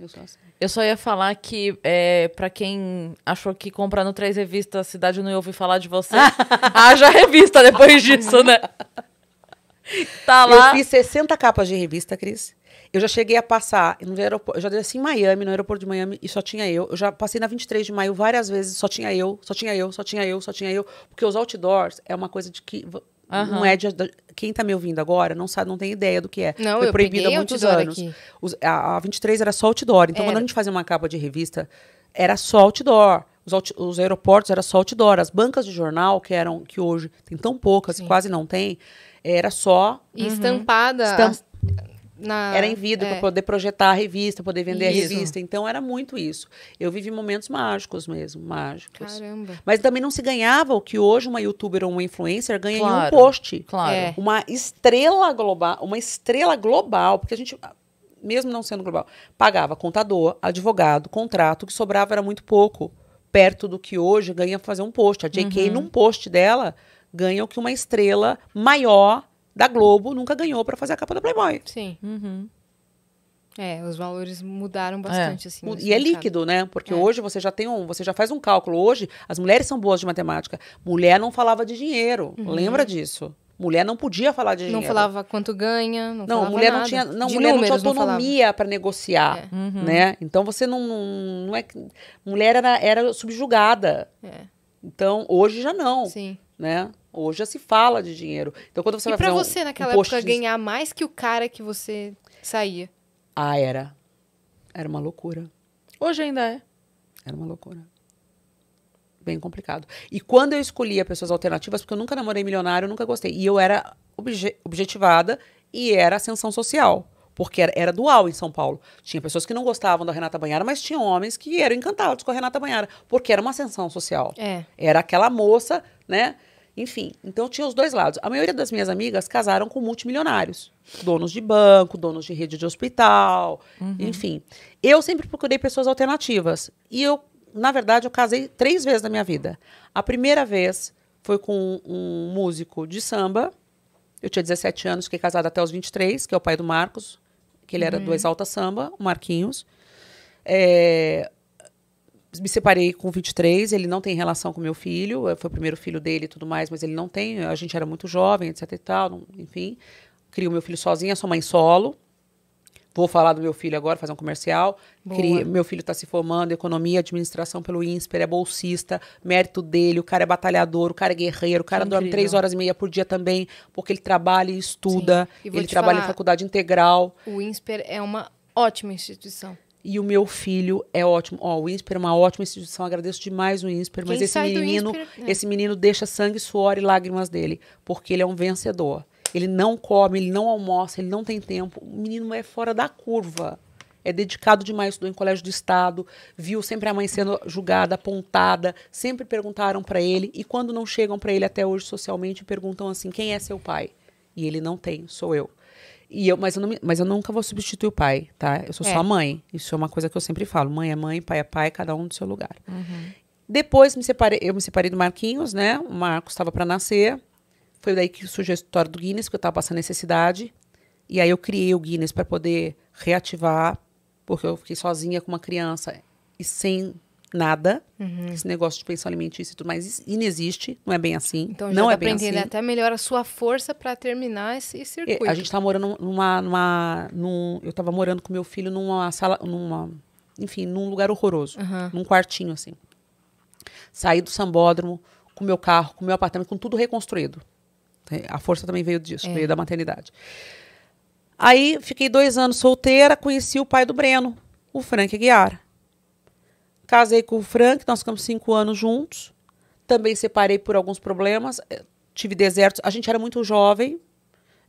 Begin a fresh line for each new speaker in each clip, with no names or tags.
Eu assim. Eu só ia falar que, é, para quem achou que comprando três revistas a cidade não ia ouvir falar de você, haja revista depois disso, né? Tá lá. Eu fiz 60 capas de revista, Cris. Eu já cheguei a passar no aeroporto, eu já desci em Miami, no aeroporto de Miami, e só tinha eu. Eu já passei na 23 de maio várias vezes, só tinha eu, só tinha eu, só tinha eu, só tinha eu. Porque os outdoors é uma coisa de que Uhum. Não é de, quem está me ouvindo agora não sabe, não tem ideia do que é. Não, Foi proibido há muitos anos. Os, a, a, 23 era só outdoor. Então, era. quando a gente fazia uma capa de revista, era só outdoor. Os, out, os, aeroportos era só outdoor. As bancas de jornal, que eram que hoje tem tão poucas, Sim. quase não tem, era só. E uhum. estampada. Estamp na, era em vida é. para poder projetar a revista, poder vender isso. a revista. Então era muito isso. Eu vivi momentos mágicos mesmo, mágicos. Caramba. Mas também não se ganhava o que hoje uma youtuber ou uma influencer ganha claro, em um post. Claro. É. Uma estrela global, uma estrela global, porque a gente mesmo não sendo global, pagava contador, advogado, contrato, o que sobrava era muito pouco, perto do que hoje ganha fazer um post. A JK, uhum. num post dela, ganha o que uma estrela maior da Globo nunca ganhou para fazer a capa da Playboy. Sim. Uhum. É, os valores mudaram bastante, é. assim. E é líquido, né? Porque é. hoje você já tem um, você já faz um cálculo. Hoje, as mulheres são boas de matemática. Mulher não falava de dinheiro. Uhum. Lembra disso? Mulher não podia falar de dinheiro. Não falava quanto ganha, não, não mulher nada. não tinha, não, mulher não tinha autonomia para negociar, é. uhum. né? Então você não, não é mulher era, era subjugada. É. Então hoje já não, Sim. né? Hoje já se fala de dinheiro. Então, quando você e vai pra você, um, naquela um época, de... ganhar mais que o cara que você saía? Ah, era. Era uma loucura. Hoje ainda é. Era uma loucura. Bem complicado. E quando eu escolhia pessoas alternativas, porque eu nunca namorei milionário, eu nunca gostei. E eu era obje objetivada e era ascensão social. Porque era, era, dual em São Paulo. Tinha pessoas que não gostavam da Renata Banhara, mas tinha homens que eram encantados com a Renata Banhara. Porque era uma ascensão social. É. Era aquela moça, né? Enfim, então tinha os dois lados. A maioria das minhas amigas casaram com multimilionários, donos de banco, donos de rede de hospital, uhum. enfim. Eu sempre procurei pessoas alternativas. E eu, na verdade, eu casei três vezes na minha vida. A primeira vez foi com um músico de samba. Eu tinha 17 anos, fiquei casada até os 23, que é o pai do Marcos, que ele era uhum. do Exalta Samba, o Marquinhos. É, me separei com 23, ele não tem relação com meu filho, eh, foi o primeiro filho dele e tudo mais, mas ele não tem, a gente era muito jovem, etc e tal, não, enfim. Crio meu filho sozinha, sou mãe solo. Vou falar do meu filho agora, fazer um comercial. Crio, meu filho está se formando, economia, administração pelo INSPER, é bolsista, mérito dele, o cara é batalhador, o cara é guerreiro, o cara dorme três horas e meia por dia também, porque ele trabalha e estuda, e ele trabalha falar, em faculdade integral. O INSPER é uma ótima instituição. E o meu filho é ótimo. Ó, oh, o INSPER é uma ótima instituição, agradeço demais o INSPER, mas esse menino, INSPER, né? esse menino deixa sangue, suor e lágrimas dele, porque ele é um vencedor. Ele não come, ele não almoça, ele não tem tempo. O menino é fora da curva. É dedicado demais, estudou em colégio do estado, viu sempre a mãe sendo julgada, apontada, sempre perguntaram para ele e quando não chegam para ele até hoje socialmente perguntam assim: "Quem é seu pai?" E ele não tem, sou eu. E eu, mas, eu não, mas eu nunca vou substituir o pai, tá? Eu sou é. só mãe. Isso é uma coisa que eu sempre falo. Mãe é mãe, pai é pai, cada um no seu lugar. Uhum. Depois me separei, eu me separei do Marquinhos, né? O Marcos estava para nascer. Foi daí que surgiu a história do Guinness, que eu estava passando necessidade. E aí eu criei o Guinness para poder reativar, porque eu fiquei sozinha com uma criança e sem nada. Uhum. Esse negócio de pensão alimentícia e tudo mais inexiste, não é bem assim. Então, não é bem assim. até melhor a sua força para terminar esse é, circuito. A gente estava tá morando numa, numa num, eu estava morando com meu filho numa sala, numa, enfim, num lugar horroroso, uhum. num quartinho assim. Saí do sambódromo com meu carro, com meu apartamento, com tudo reconstruído. A força também veio disso, é. veio da maternidade. Aí fiquei dois anos solteira, conheci o pai do Breno, o Frank Guiar. Casei com o Frank, nós ficamos cinco anos juntos. Também separei por alguns problemas, é, tive desertos. A gente era muito jovem,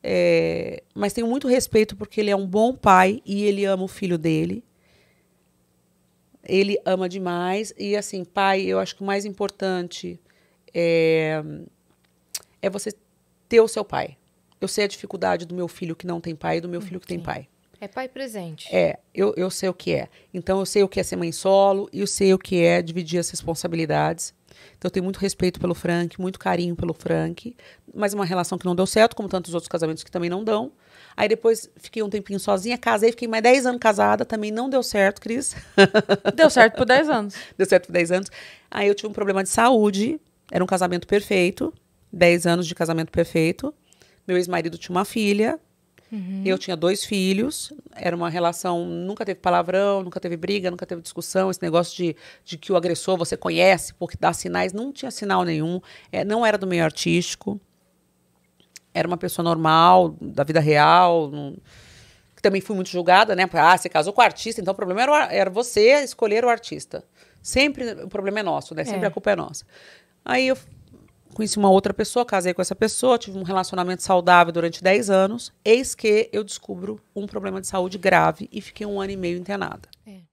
é, mas tenho muito respeito porque ele é um bom pai e ele ama o filho dele. Ele ama demais. E, assim, pai, eu acho que o mais importante é, é você ter o seu pai. Eu sei a dificuldade do meu filho que não tem pai e do meu filho que tem pai. É pai presente. É, eu, eu sei o que é. Então, eu sei o que é ser mãe solo, e eu sei o que é dividir as responsabilidades. Então, eu tenho muito respeito pelo Frank, muito carinho pelo Frank, mas uma relação que não deu certo, como tantos outros casamentos que também não dão. Aí depois fiquei um tempinho sozinha, casei, fiquei mais 10 anos casada, também não deu certo, Cris. Deu certo por 10 anos. Deu certo por 10 anos. Aí eu tive um problema de saúde, era um casamento perfeito, 10 anos de casamento perfeito. Meu ex-marido tinha uma filha, Uhum. Eu tinha dois filhos, era uma relação. Nunca teve palavrão, nunca teve briga, nunca teve discussão. Esse negócio de, de que o agressor você conhece porque dá sinais, não tinha sinal nenhum. É, não era do meio artístico. Era uma pessoa normal, da vida real. Não, também fui muito julgada, né? Ah, você casou com artista, então o problema era, era você escolher o artista. Sempre o problema é nosso, né? Sempre é. a culpa é nossa. Aí eu conheci uma outra pessoa, casei com essa pessoa, tive um relacionamento saudável durante 10 anos, eis que eu descubro um problema de saúde grave e fiquei um ano e meio internada. É.